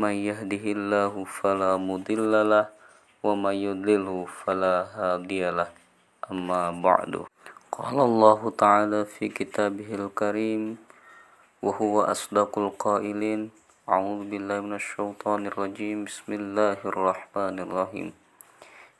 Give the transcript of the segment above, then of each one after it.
may yahdihillahu fala wa may yudlilhu fala hadiyalah amma ba'du qala Allah ta'ala fi kitabihil karim wa huwa asdaqul qailin a'udzu billahi minasy syaithanir rajim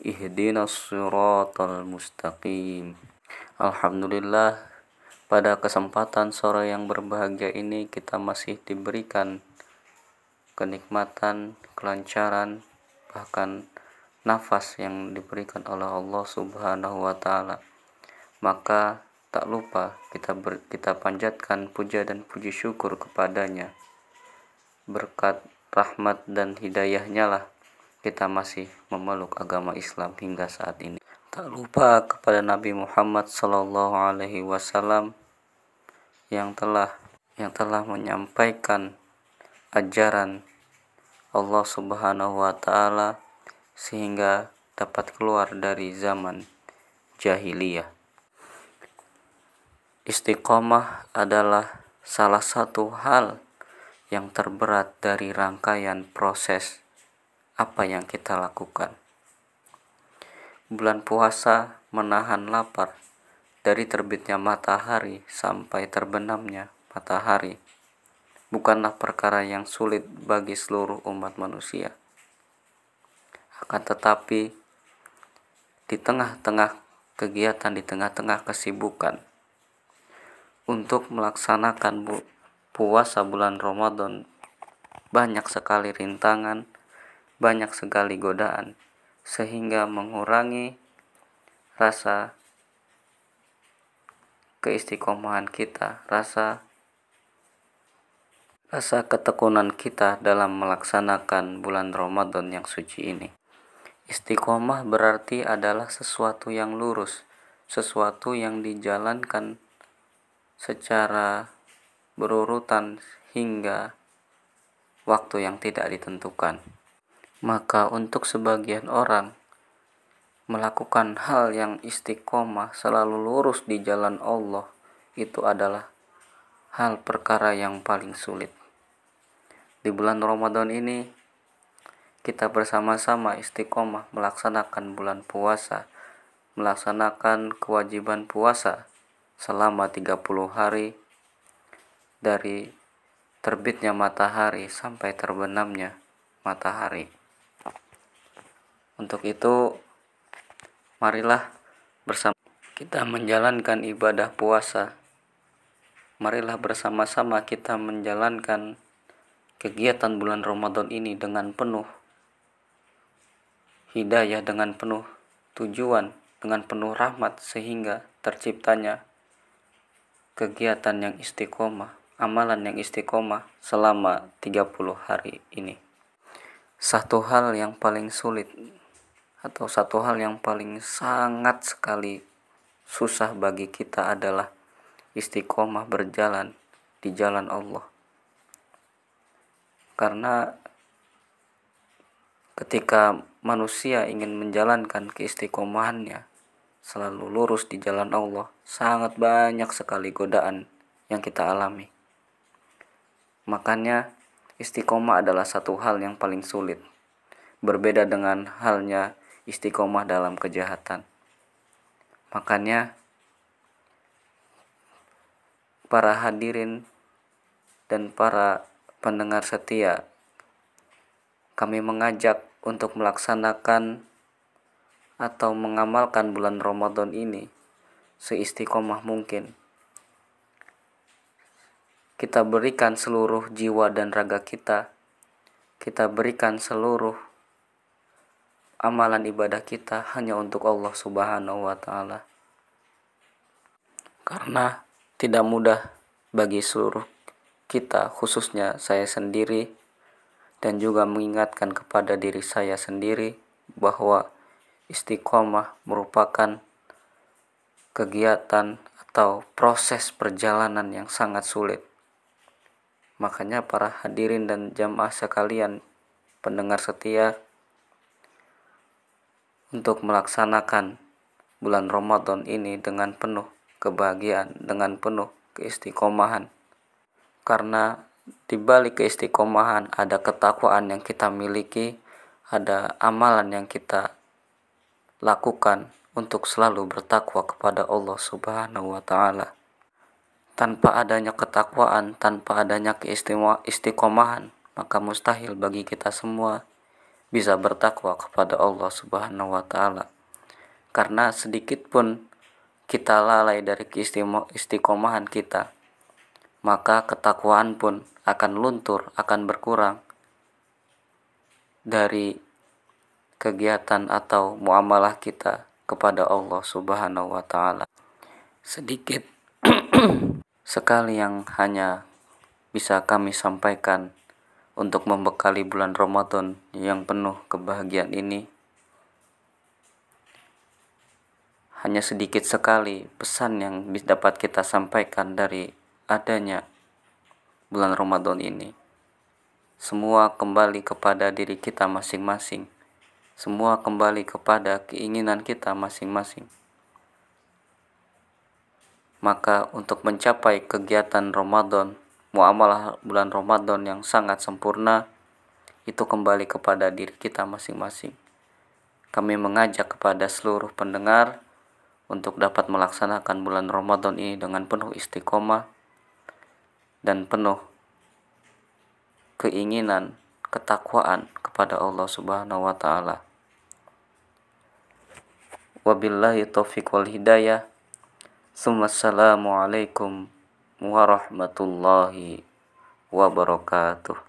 ihdinas siratal mustaqim alhamdulillah pada kesempatan sore yang berbahagia ini kita masih diberikan kenikmatan, kelancaran, bahkan nafas yang diberikan oleh Allah Subhanahu wa taala. Maka tak lupa kita ber, kita panjatkan puja dan puji syukur kepadanya. Berkat rahmat dan hidayahnya lah kita masih memeluk agama Islam hingga saat ini. Tak lupa kepada Nabi Muhammad Sallallahu Alaihi Wasallam yang telah yang telah menyampaikan ajaran Allah Subhanahu wa taala sehingga dapat keluar dari zaman jahiliyah. Istiqomah adalah salah satu hal yang terberat dari rangkaian proses apa yang kita lakukan. Bulan puasa menahan lapar dari terbitnya matahari sampai terbenamnya matahari bukanlah perkara yang sulit bagi seluruh umat manusia. Akan tetapi, di tengah-tengah kegiatan, di tengah-tengah kesibukan, untuk melaksanakan bu puasa bulan Ramadan, banyak sekali rintangan, banyak sekali godaan, sehingga mengurangi rasa keistiqomahan kita, rasa rasa ketekunan kita dalam melaksanakan bulan Ramadan yang suci ini. Istiqomah berarti adalah sesuatu yang lurus, sesuatu yang dijalankan secara berurutan hingga waktu yang tidak ditentukan. Maka untuk sebagian orang melakukan hal yang istiqomah selalu lurus di jalan Allah itu adalah hal perkara yang paling sulit. Di bulan Ramadan ini, kita bersama-sama istiqomah melaksanakan bulan puasa, melaksanakan kewajiban puasa selama 30 hari dari terbitnya matahari sampai terbenamnya matahari. Untuk itu, marilah bersama kita menjalankan ibadah puasa marilah bersama-sama kita menjalankan kegiatan bulan Ramadan ini dengan penuh hidayah, dengan penuh tujuan, dengan penuh rahmat sehingga terciptanya kegiatan yang istiqomah, amalan yang istiqomah selama 30 hari ini. Satu hal yang paling sulit atau satu hal yang paling sangat sekali susah bagi kita adalah istiqomah berjalan di jalan Allah. Karena ketika manusia ingin menjalankan keistiqomahannya selalu lurus di jalan Allah, sangat banyak sekali godaan yang kita alami. Makanya istiqomah adalah satu hal yang paling sulit. Berbeda dengan halnya istiqomah dalam kejahatan. Makanya para hadirin dan para pendengar setia. Kami mengajak untuk melaksanakan atau mengamalkan bulan Ramadan ini seistiqomah mungkin. Kita berikan seluruh jiwa dan raga kita. Kita berikan seluruh amalan ibadah kita hanya untuk Allah Subhanahu wa taala. Karena tidak mudah bagi seluruh kita, khususnya saya sendiri, dan juga mengingatkan kepada diri saya sendiri bahwa istiqomah merupakan kegiatan atau proses perjalanan yang sangat sulit. Makanya para hadirin dan jamaah sekalian pendengar setia untuk melaksanakan bulan Ramadan ini dengan penuh kebahagiaan dengan penuh keistiqomahan. Karena di balik keistiqomahan ada ketakwaan yang kita miliki, ada amalan yang kita lakukan untuk selalu bertakwa kepada Allah Subhanahu wa taala. Tanpa adanya ketakwaan, tanpa adanya keistiqomahan, maka mustahil bagi kita semua bisa bertakwa kepada Allah Subhanahu wa taala. Karena sedikit pun kita lalai dari istiqomahan kita, maka ketakwaan pun akan luntur, akan berkurang dari kegiatan atau muamalah kita kepada Allah Subhanahu wa taala. Sedikit sekali yang hanya bisa kami sampaikan untuk membekali bulan Ramadan yang penuh kebahagiaan ini hanya sedikit sekali pesan yang dapat kita sampaikan dari adanya bulan Ramadan ini. Semua kembali kepada diri kita masing-masing. Semua kembali kepada keinginan kita masing-masing. Maka untuk mencapai kegiatan Ramadan, muamalah bulan Ramadan yang sangat sempurna itu kembali kepada diri kita masing-masing. Kami mengajak kepada seluruh pendengar untuk dapat melaksanakan bulan Ramadan ini dengan penuh istiqomah dan penuh keinginan ketakwaan kepada Allah Subhanahu wa taala. Wabillahi taufiq wal hidayah. Assalamualaikum warahmatullahi wabarakatuh.